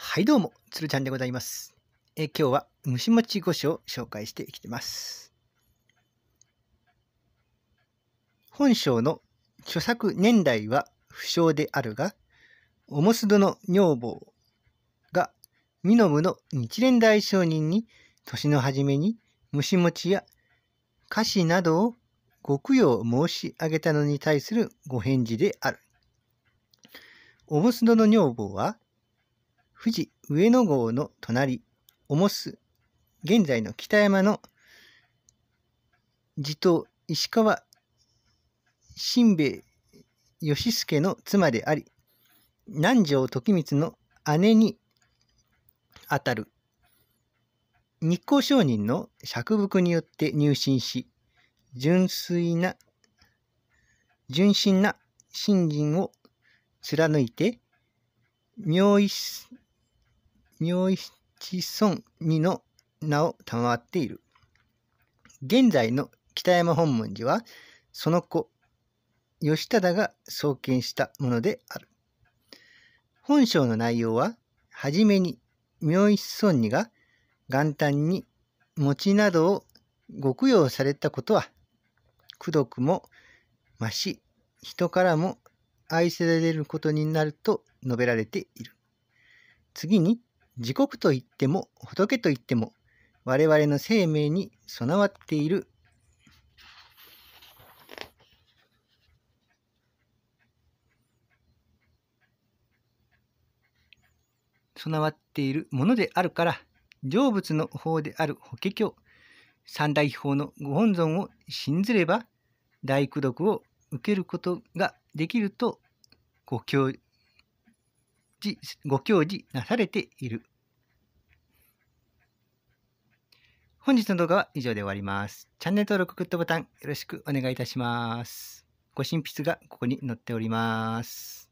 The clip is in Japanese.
はいどうも、つるちゃんでございます。え今日は虫もち御しを紹介してきてます。本章の著作年代は不詳であるが、おもすどの女房がミノムの日蓮大商人に年の初めに虫もちや菓子などをご供養申し上げたのに対するご返事である。おもすどの女房は、富士上野号の隣、重須、現在の北山の地頭、石川新兵衛義助の妻であり、南条時光の姉にあたる日光商人の釈伏によって入信し、純粋な、純真な信心を貫いて、明一明一村二の名を賜っている。現在の北山本門寺は、その子、義忠が創建したものである。本章の内容は、はじめに明一村二が元旦に餅などをご供養されたことは、功徳も増し、人からも愛せられることになると述べられている。次に、自国といっても仏といっても我々の生命に備わっている備わっているものであるから成仏の法である法華経三大法のご本尊を信ずれば大功徳を受けることができるとご教示ご教示なされている。本日の動画は以上で終わります。チャンネル登録、グッドボタンよろしくお願いいたします。ご神筆がここに載っております。